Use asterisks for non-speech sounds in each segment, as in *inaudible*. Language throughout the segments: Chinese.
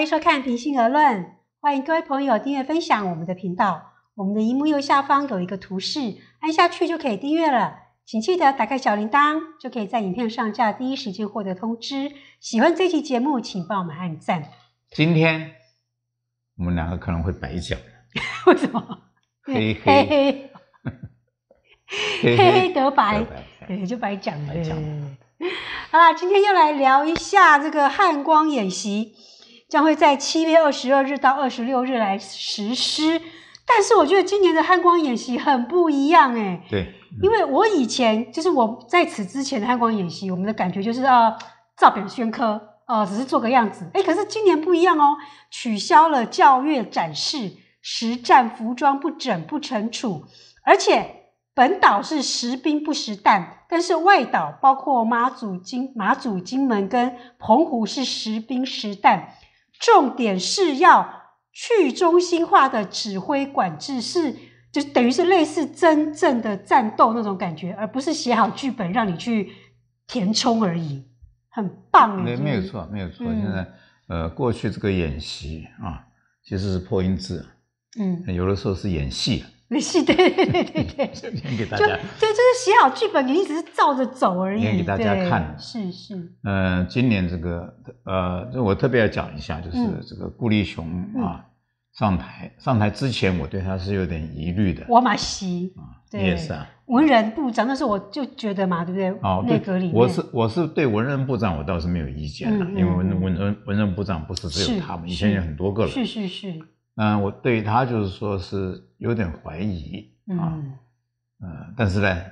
欢迎收看《平心而论》，欢迎各位朋友订阅分享我们的频道。我们的荧幕右下方有一个图示，按下去就可以订阅了。请记得打开小铃铛，就可以在影片上架第一时间获得通知。喜欢这期节目，请帮我们按赞。今天我们两个可能会白讲，*laughs* 为什么？嘿嘿。嘿 *laughs* 嘿，得白，对，就白讲了。讲。好了，今天又来聊一下这个汉光演习。将会在七月二十二日到二十六日来实施，但是我觉得今年的汉光演习很不一样哎。对，因为我以前就是我在此之前的汉光演习，我们的感觉就是要照表宣科，呃，只是做个样子。哎，可是今年不一样哦，取消了教阅展示，实战服装不整不惩处，而且本岛是实兵不实弹，但是外岛包括马祖金马祖金门跟澎湖是实兵实弹。重点是要去中心化的指挥管制，是就等于是类似真正的战斗那种感觉，而不是写好剧本让你去填充而已，很棒。没没有错，没有错。现在呃，过去这个演习啊，其实是破音字，嗯，有的时候是演戏。*laughs* 你是对对对对对，演给大家，就对，就是写好剧本，你直是照着走而已，演给大家看，是是。呃，今年这个呃，我特别要讲一下，就是这个顾立雄啊，上台上台之前，我对他是有点疑虑的。我马西，你也是啊？文人部长，那时候我就觉得嘛，对不对？哦，内阁里面，我是我是对文人部长，我倒是没有意见了，因为文文文文人部长不是只有他，以前有很多个了，是是是。嗯，我对他就是说是有点怀疑啊，呃，但是呢，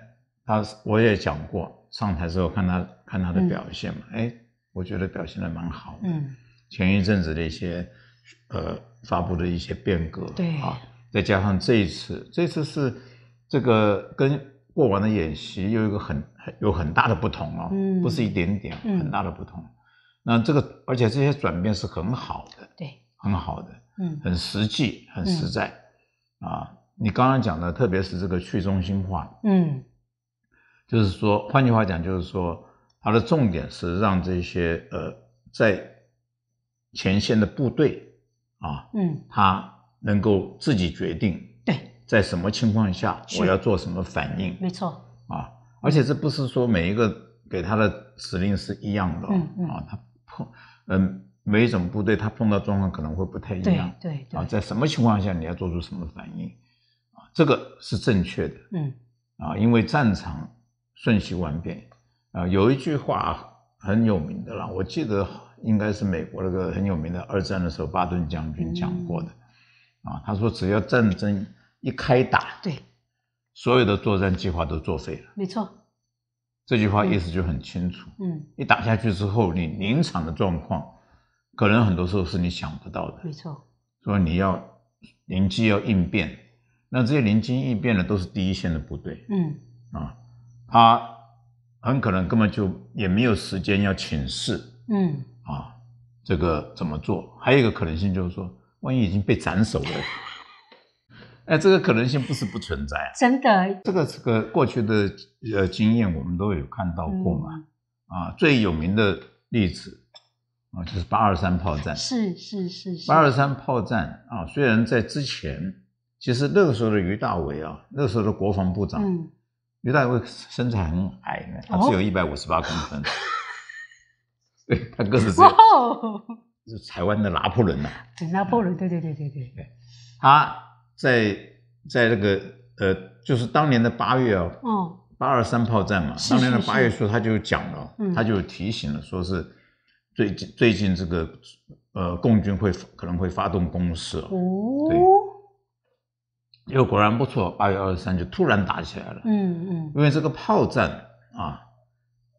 他我也讲过，上台之后看他看他的表现嘛，哎，我觉得表现的蛮好的。嗯，前一阵子的一些，呃，发布的一些变革，对啊，再加上这一次，这次是这个跟过往的演习有一个很很有很大的不同哦，嗯，不是一点点，很大的不同。那这个而且这些转变是很好的，对，很好的。嗯，很实际，很实在，啊，你刚刚讲的，特别是这个去中心化，嗯，就是说，换句话讲，就是说，它的重点是让这些呃，在前线的部队啊，嗯，他能够自己决定，对，在什么情况下我要做什么反应，没错，啊，而且这不是说每一个给他的指令是一样的，啊，他碰，嗯。每一种部队，他碰到状况可能会不太一样。对对。啊，在什么情况下你要做出什么反应，啊，这个是正确的。嗯。啊，因为战场瞬息万变，啊，有一句话很有名的了，我记得应该是美国那个很有名的二战的时候巴顿将军讲过的。啊，他说：“只要战争一开打，对，所有的作战计划都作废了。”没错。这句话意思就很清楚。嗯。一打下去之后，你临场的状况。可能很多时候是你想不到的，没错。所以你要灵机要应变，那这些灵机应变的都是第一线的部队，嗯啊，他很可能根本就也没有时间要请示，嗯啊，这个怎么做？还有一个可能性就是说，万一已经被斩首了，*laughs* 哎，这个可能性不是不存在啊，真的。这个这个过去的呃经验，我们都有看到过嘛，啊，最有名的例子。啊，就是八二三炮战，是是是是。八二三炮战啊，虽然在之前，其实那个时候的于大伟啊，那个时候的国防部长，于大伟身材很矮，他只有一百五十八公分，*laughs* 对他个子是台湾的拿破仑呐，对拿破仑，对对对对对。他在在那个呃，就是当年的八月啊，哦，八二三炮战嘛，当年的八月时候他就讲了，他就提醒了，说是。最近最近这个，呃，共军会可能会发动攻势哦，对，又果然不错，八月二十三就突然打起来了，嗯嗯，因为这个炮战啊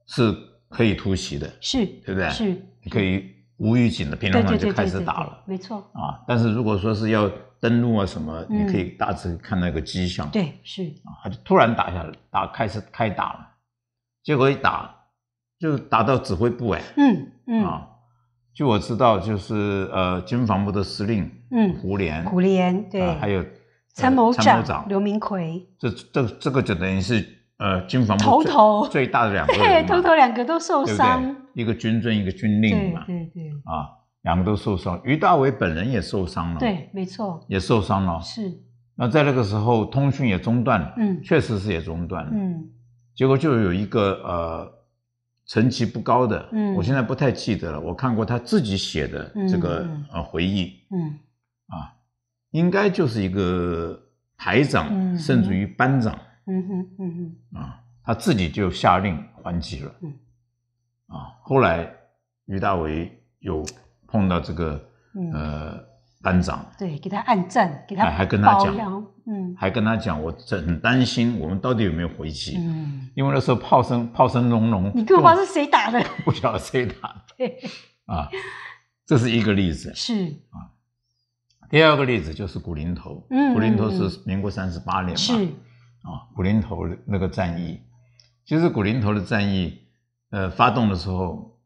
是可以突袭的，是，对不对？是，你可以无预警的，平良上就开始打了，没错，啊，但是如果说是要登陆啊什么，你可以大致看那个迹象，对，是，啊，他就突然打下来，打开始开打了，结果一打。就打到指挥部哎，嗯嗯啊，据我知道，就是呃，军防部的司令，嗯，胡琏，胡琏对，还有参谋长刘明奎，这这这个就等于是呃，军防部头头最大的两个，对，*laughs* 头头两个都受伤，一个军尊，一个军令嘛，对对啊，两个都受伤，于大伟本人也受伤了，对，没错，也受伤了，是。那在那个时候，通讯也中断了，嗯，确实是也中断了，嗯，结果就有一个呃。成绩不高的，我现在不太记得了。我看过他自己写的这个呃回忆，嗯啊，应该就是一个排长，甚至于班长，嗯哼，嗯哼，啊，他自己就下令还击了，啊，后来于大为有碰到这个呃。班长对，给他按赞，给他还跟他讲，嗯，还跟他讲，我这很担心，我们到底有没有回去？嗯，因为那时候炮声炮声隆隆，你更不知道是谁打的，不晓得谁打的 *laughs* 啊，这是一个例子。是啊，第二个例子就是古林头，嗯，古林头是民国三十八年嘛，是啊，古林头那个战役，其实古林头的战役，呃，发动的时候，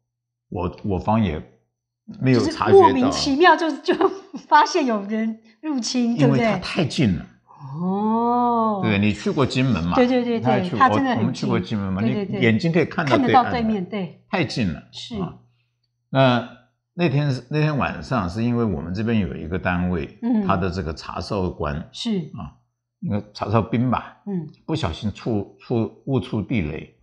我我方也没有察觉，莫名其妙，就是就。*laughs* 发现有人入侵，对不对？因为它太近了。哦，对你去过金门嘛？对对对对，他真的我们去过金门嘛？你眼睛可以看到对，看得到对面对。太近了，是啊。那那天是那天晚上，是因为我们这边有一个单位，他的这个查哨官是啊，应该查哨兵吧？嗯，不小心触触误触地雷，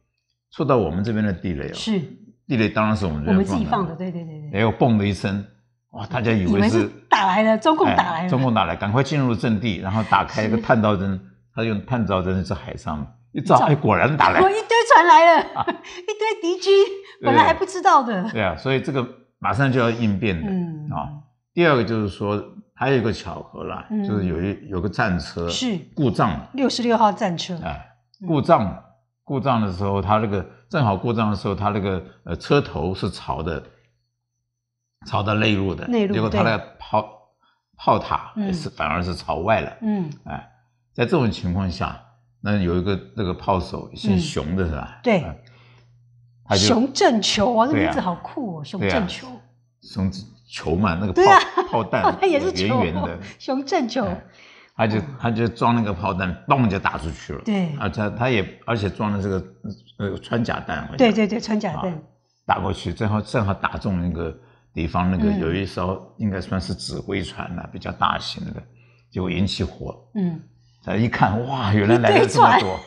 触到我们这边的地雷了。是地雷，当然是我们我们自己放的，对对对对。哎呦，嘣的一声。哇！大家以为是打来的，中共打来了。中共打来，赶快进入阵地，然后打开一个探照灯，他用探照灯在海上一照，哎，果然打来，一堆船来了，一堆敌军，本来还不知道的。对啊，所以这个马上就要应变的啊。第二个就是说，还有一个巧合啦，就是有一有个战车是故障了，六十六号战车啊，故障故障的时候，他那个正好故障的时候，他那个呃车头是朝的。朝的内陆的，结果他的炮炮塔是反而是朝外了。嗯，哎，在这种情况下，那有一个那个炮手姓熊的是吧？对，熊正球，我这名字好酷哦，熊正球。熊球嘛，那个炮炮弹 *laughs* 也是圆圆的。熊正球，他就他就装那个炮弹，嘣就打出去了。对，啊，他他也而且装的这个呃穿甲弹。对对对，穿甲弹打过去，正好正好打中那个。地方那个有一艘应该算是指挥船了，比较大型的，就引起火。嗯，他一看哇，原来来了这么多。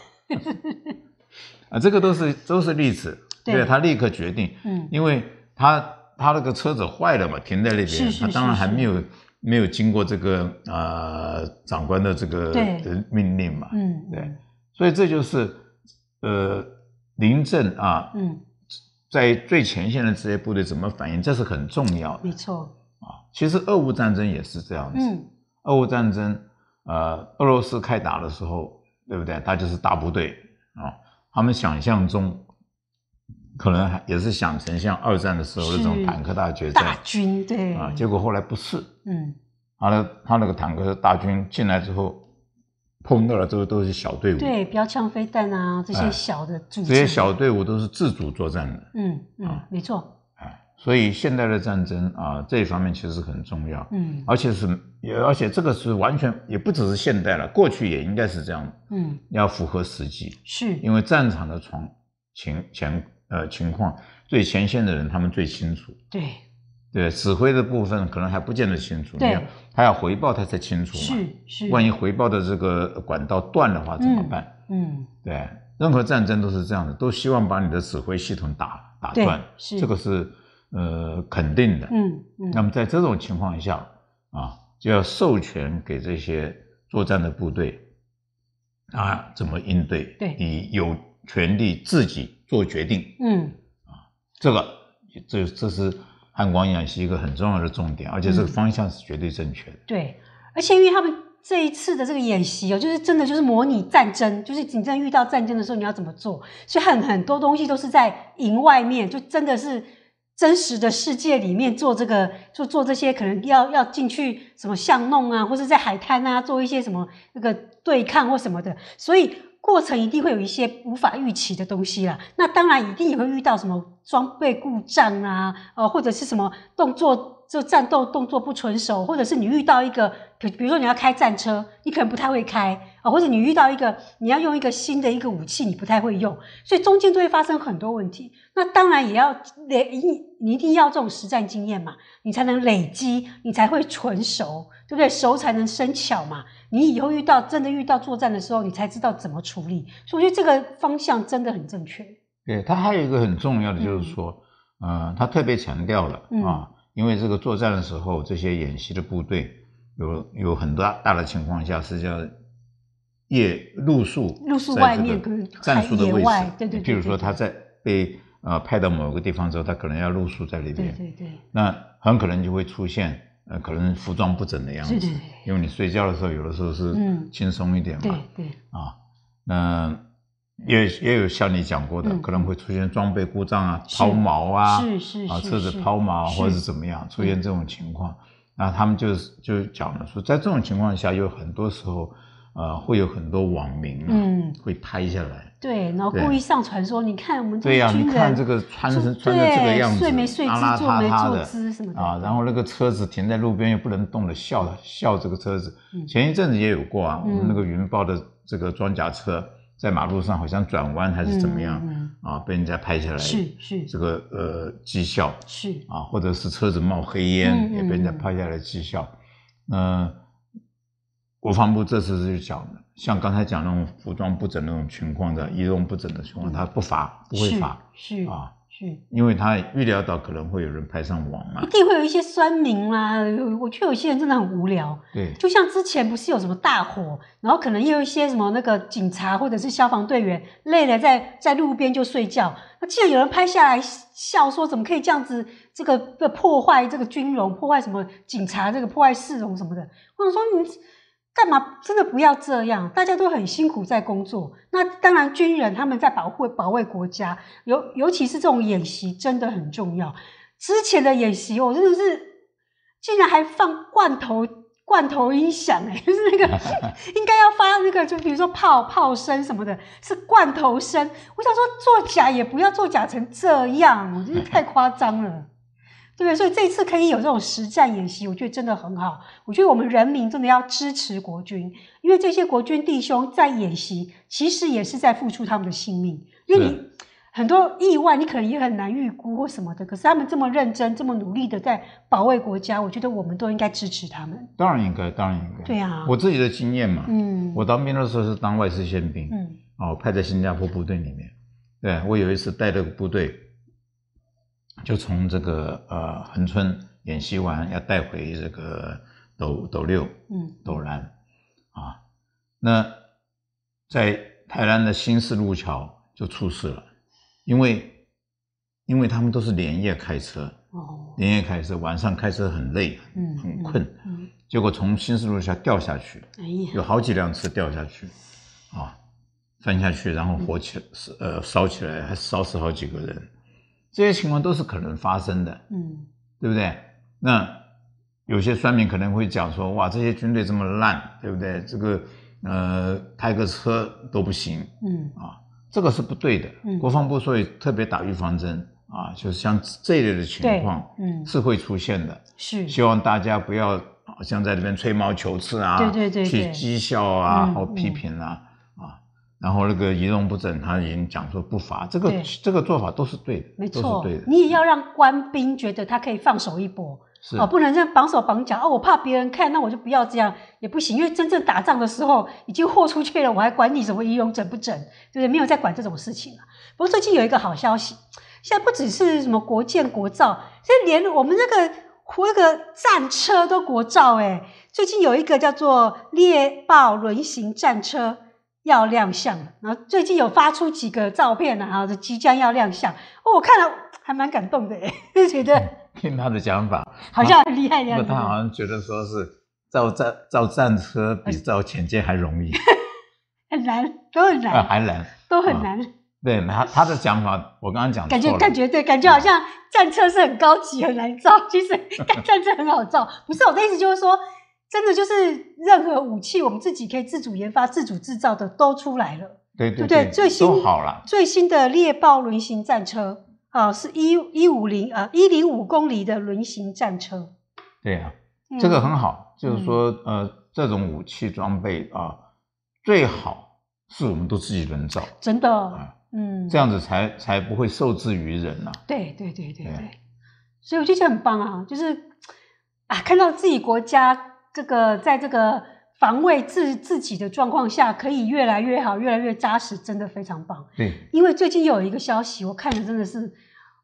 *laughs* 啊，这个都是都是例子。对，他立刻决定，因为他他那个车子坏了嘛，停在那边，他当然还没有没有经过这个啊长官的这个的命令嘛。嗯，对，所以这就是呃临阵啊。嗯。在最前线的这些部队怎么反应，这是很重要的。没错啊，其实俄乌战争也是这样子。嗯，俄乌战争，呃，俄罗斯开打的时候，对不对？他就是大部队啊，他们想象中，可能也是想成像二战的时候那种坦克大决战大军对啊，结果后来不是。嗯，他那个坦克大军进来之后。碰到了，这个都是小队伍。对，标枪、飞弹啊，这些小的组这些小队伍都是自主作战的。嗯嗯，没错。啊，所以现代的战争啊，这一方面其实很重要。嗯，而且是也，而且这个是完全也不只是现代了，过去也应该是这样嗯，要符合实际。是。因为战场的床情前呃情况，最前线的人他们最清楚。对。对指挥的部分可能还不见得清楚，对，他要回报他才清楚嘛。是是。万一回报的这个管道断的话怎么办？嗯，对，任何战争都是这样的，都希望把你的指挥系统打打断。是。这个是呃肯定的。嗯嗯。那么在这种情况下啊，就要授权给这些作战的部队啊，怎么应对？对你有权利自己做决定。嗯。啊，这个这这是。汉光演习一个很重要的重点，而且这个方向是绝对正确的。对，而且因为他们这一次的这个演习哦，就是真的就是模拟战争，就是真正遇到战争的时候你要怎么做，所以很很多东西都是在营外面，就真的是真实的世界里面做这个，就做这些可能要要进去什么巷弄啊，或者在海滩啊做一些什么那个对抗或什么的，所以。过程一定会有一些无法预期的东西啦，那当然一定也会遇到什么装备故障啊，呃或者是什么动作。就战斗动作不纯熟，或者是你遇到一个，比比如说你要开战车，你可能不太会开啊，或者你遇到一个你要用一个新的一个武器，你不太会用，所以中间都会发生很多问题。那当然也要累一，你一定要这种实战经验嘛，你才能累积，你才会纯熟，对不对？熟才能生巧嘛。你以后遇到真的遇到作战的时候，你才知道怎么处理。所以我觉得这个方向真的很正确。对他还有一个很重要的就是说，呃，他特别强调了啊。因为这个作战的时候，这些演习的部队有有很多大的情况下是叫夜露宿，露宿外面战术的位置，对对。比如说他在被啊派到某个地方之后，他可能要露宿在那边，对对对。那很可能就会出现呃，可能服装不整的样子，因为你睡觉的时候有的时候是轻松一点嘛，对对。啊，那。也也有像你讲过的，可能会出现装备故障啊、抛锚啊，啊车子抛锚或者是怎么样，出现这种情况，那他们就是就讲了说，在这种情况下，有很多时候，呃，会有很多网民啊，会拍下来，对，然后故意上传说你看我们对你看这个穿成穿成这个样子，睡没睡姿、坐没坐姿什么的啊，然后那个车子停在路边又不能动的，笑笑这个车子，前一阵子也有过啊，我们那个云豹的这个装甲车。在马路上好像转弯还是怎么样啊，被人家拍下来，这个呃绩效，啊，或者是车子冒黑烟也被人家拍下来绩效。那国防部这次是讲的，像刚才讲那种服装不整那种情况的，仪容不整的情况，他不罚，不会罚，是啊。因为他预料到可能会有人拍上网嘛，一定会有一些酸民啦。我得有些人真的很无聊，对，就像之前不是有什么大火，然后可能又有一些什么那个警察或者是消防队员累了，在在路边就睡觉。那既然有人拍下来笑说，怎么可以这样子，这个破坏这个军容，破坏什么警察这个破坏市容什么的，我想说你。干嘛真的不要这样？大家都很辛苦在工作。那当然，军人他们在保护保卫国家，尤尤其是这种演习真的很重要。之前的演习，我真的是竟然还放罐头罐头音响，哎，*laughs* 就是那个 *laughs* 应该要发那个，就比如说炮炮声什么的，是罐头声。我想说，作假也不要作假成这样，我是太夸张了。对，所以这次可以有这种实战演习，我觉得真的很好。我觉得我们人民真的要支持国军，因为这些国军弟兄在演习，其实也是在付出他们的性命。因为你很多意外，你可能也很难预估或什么的。可是他们这么认真、这么努力的在保卫国家，我觉得我们都应该支持他们。当然应该，当然应该。对啊，我自己的经验嘛，嗯，我当兵的时候是当外事宪兵，嗯，哦，派在新加坡部队里面。对我有一次带着个部队。就从这个呃横村演习完要带回这个斗斗六，嗯，斗南，啊，那在台南的新市路桥就出事了，因为因为他们都是连夜开车，哦，连夜开车，晚上开车很累，嗯，很困，结果从新市路桥掉下去，哎呀，有好几辆车掉下去，啊，翻下去然后火起是呃烧起来还烧死好几个人。这些情况都是可能发生的，嗯，对不对？那有些酸民可能会讲说：“哇，这些军队这么烂，对不对？这个呃，开个车都不行，嗯啊，这个是不对的。”国防部所以特别打预防针啊，就是像这一类的情况，嗯，是会出现的，是希望大家不要好像在这边吹毛求疵啊，对对对，去讥笑啊或批评啊啊。然后那个仪容不整，他已经讲说不罚，这个这个做法都是对的，没错对的。你也要让官兵觉得他可以放手一搏，是哦，不能样绑手绑脚哦，我怕别人看，那我就不要这样也不行，因为真正打仗的时候已经豁出去了，我还管你什么仪容整不整，就是没有在管这种事情了。不过最近有一个好消息，现在不只是什么国建国造，现在连我们那个那个战车都国造哎，最近有一个叫做猎豹轮型战车。要亮相了，然后最近有发出几个照片了，哈，即将要亮相。哦，我看了还蛮感动的，*laughs* 觉得 *laughs* 听他的讲法，*laughs* 好像很厉害一样。他好像觉得说是造战造战车比造潜舰还容易，很难都很难，还难都很难。对，他他的想法，我刚刚讲感觉感觉对，感觉好像战车是很高级很难造，其实战车很好造。不是我的意思，就是说。真的就是，任何武器我们自己可以自主研发、自主制造的都出来了，对不对？最新都好了，最新的猎豹轮型战车啊，是一一五零啊，一零五公里的轮型战车。对啊，这个很好，就是说呃，这种武器装备啊，最好是我们都自己能造，真的啊，嗯，这样子才才不会受制于人啊。对对对对对，所以我就觉得很棒啊，就是啊，看到自己国家。这个在这个防卫自自己的状况下，可以越来越好，越来越扎实，真的非常棒。对，因为最近有一个消息，我看了真的是，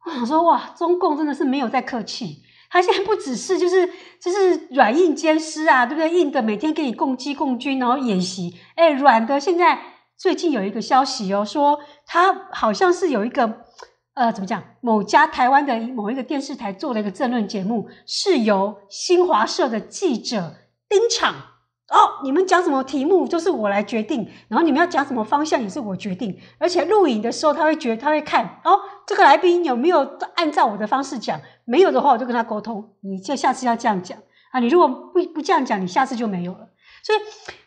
我想说哇，中共真的是没有在客气，他现在不只是就是就是软硬兼施啊，对不对？硬的每天给你攻击共军，然后演习，哎，软的现在最近有一个消息哦，说他好像是有一个。呃，怎么讲？某家台湾的某一个电视台做了一个政论节目，是由新华社的记者丁场。哦，你们讲什么题目就是我来决定，然后你们要讲什么方向也是我决定，而且录影的时候他会觉他会看哦，这个来宾有没有按照我的方式讲，没有的话我就跟他沟通，你就下次要这样讲啊，你如果不不这样讲，你下次就没有了。所以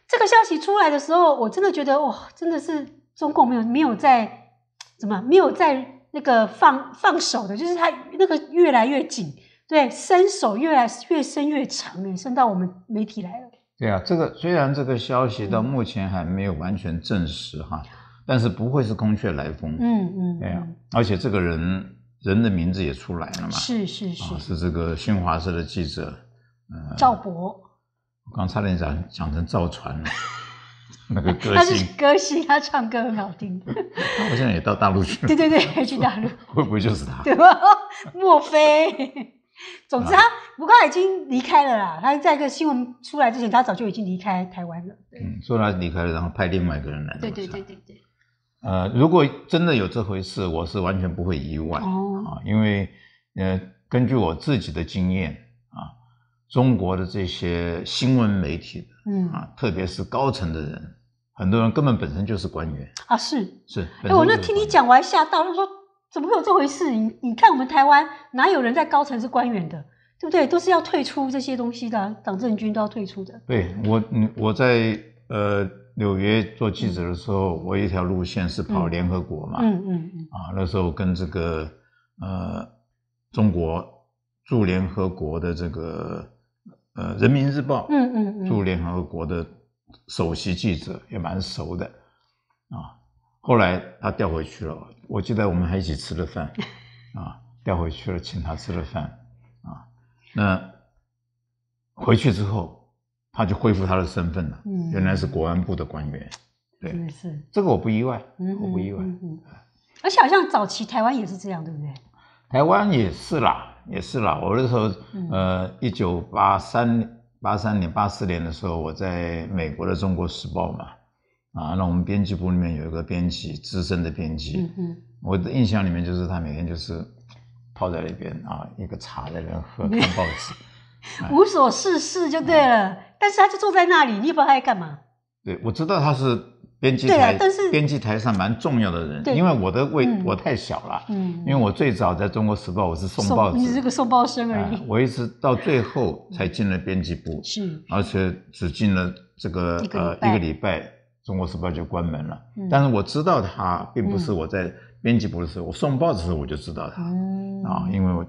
这个消息出来的时候，我真的觉得哇，真的是中共没有没有在怎么没有在。那个放放手的，就是他那个越来越紧，对，伸手越来越伸越长，哎，伸到我们媒体来了。对啊，这个虽然这个消息到目前还没有完全证实哈，但是不会是空穴来风。嗯嗯，对啊，而且这个人人的名字也出来了嘛。是是是，是这个新华社的记者，呃，赵博。我刚差点讲讲成赵传了。*laughs* 那个歌星，歌星，他唱歌很好听。他好像也到大陆去。对对对，去大陆。*laughs* 会不会就是他？对吧？*laughs* 莫非？总之，他不过已经离开了啦。他在一个新闻出来之前，他早就已经离开台湾了。嗯，说他离开了，然后派另外一个人来。对对对对对。呃，如果真的有这回事，我是完全不会意外。哦。啊，因为呃，根据我自己的经验。中国的这些新闻媒体的，嗯啊，特别是高层的人，很多人根本本身就是官员啊，是是，哎，我那听你讲我还吓到，他说怎么会有这回事？你你看我们台湾哪有人在高层是官员的，对不对？都是要退出这些东西的，党政军都要退出的。对我，我在呃纽约做记者的时候，我一条路线是跑联合国嘛，嗯嗯嗯啊，那时候跟这个呃中国驻联合国的这个。呃，《人民日报》嗯嗯驻联合国的首席记者也蛮熟的啊。后来他调回去了，我记得我们还一起吃了饭啊。调回去了，请他吃了饭啊。那回去之后，他就恢复他的身份了，原来是国安部的官员。对，是这个，我不意外，我不意外。而且好像早期台湾也是这样，对不对？台湾也是啦。也是啦，我那时候，呃，一九八三、八三年、八四年的时候，我在美国的《中国时报》嘛，啊，那我们编辑部里面有一个编辑，资深的编辑，我的印象里面就是他每天就是泡在里边啊，一个茶在那喝，看报纸，*laughs* 无所事事就对了。但是他就坐在那里，你也不知道他在干嘛。对，我知道他是。编辑台，编辑台上蛮重要的人，因为我的位我太小了，因为我最早在中国时报我是送报纸，你是个送报生而已，我一直到最后才进了编辑部，*laughs* 是，而且只进了这个呃一个礼拜，中国时报就关门了，但是我知道他并不是我在编辑部的时候，我送报纸时候我就知道他，啊，因为我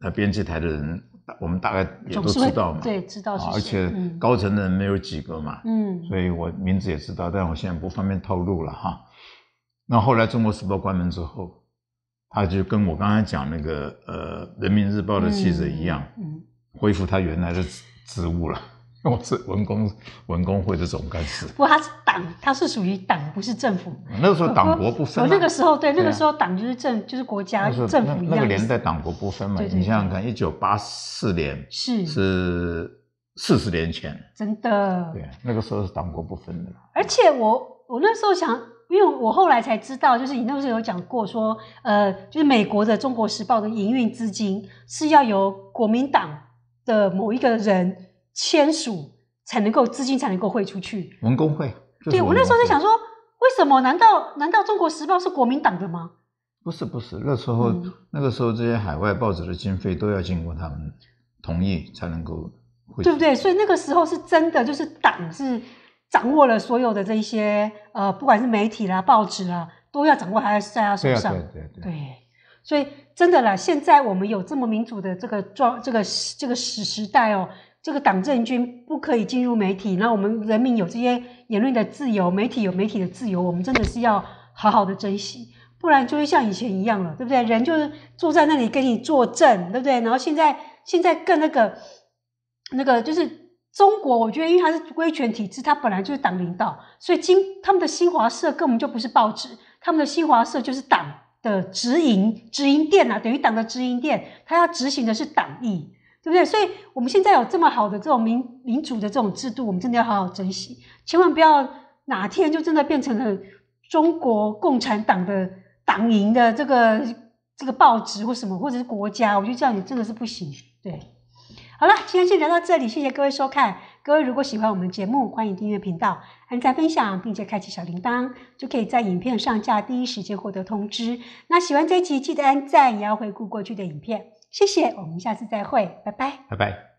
他编辑台的人。我们大概也都知道嘛，对，知道，而且高层的人没有几个嘛，嗯，所以我名字也知道，但我现在不方便透露了哈。那后来《中国时报》关门之后，他就跟我刚才讲那个呃《人民日报》的记者一样，嗯，恢复他原来的职职务了。*laughs* 我是文工文工会的总干事，不，他是党，他是属于党，不是政府。那个时候党国不分。我那个时候对，那个时候党就是政，就是国家政府一样那个年代党国不分嘛，你想想看，一九八四年是是四十年前，真的。对，那个时候是党国不分的。而且我我那时候想，因为我后来才知道，就是你那个时候有讲过说，呃，就是美国的《中国时报》的营运资金是要由国民党的某一个人。签署才能够资金才能够汇出去，文工会。对，我那时候在想说，为什么？难道难道《中国时报》是国民党的吗？不是不是，那时候那个时候这些海外报纸的经费都要经过他们同意才能够汇，对不对？所以那个时候是真的，就是党是掌握了所有的这些呃，不管是媒体啦、报纸啦，都要掌握还是在他手上。对对对对。所以真的啦，现在我们有这么民主的这个状这个这个时时代哦。这个党政军不可以进入媒体，那我们人民有这些言论的自由，媒体有媒体的自由，我们真的是要好好的珍惜，不然就会像以前一样了，对不对？人就是坐在那里给你作证，对不对？然后现在现在更那个那个，就是中国，我觉得因为它是威权体制，它本来就是党领导，所以今他们的新华社根本就不是报纸，他们的新华社就是党的直营直营店啊，等于党的直营店，他要执行的是党意。对不对？所以我们现在有这么好的这种民民主的这种制度，我们真的要好好珍惜，千万不要哪天就真的变成了中国共产党的党营的这个这个报纸或什么，或者是国家，我觉得这样也真的是不行。对，好了，今天就聊到这里，谢谢各位收看。各位如果喜欢我们的节目，欢迎订阅频道、按赞分享，并且开启小铃铛，就可以在影片上架第一时间获得通知。那喜欢这一集，记得按赞，也要回顾过去的影片。谢谢，我们下次再会，拜拜，拜拜。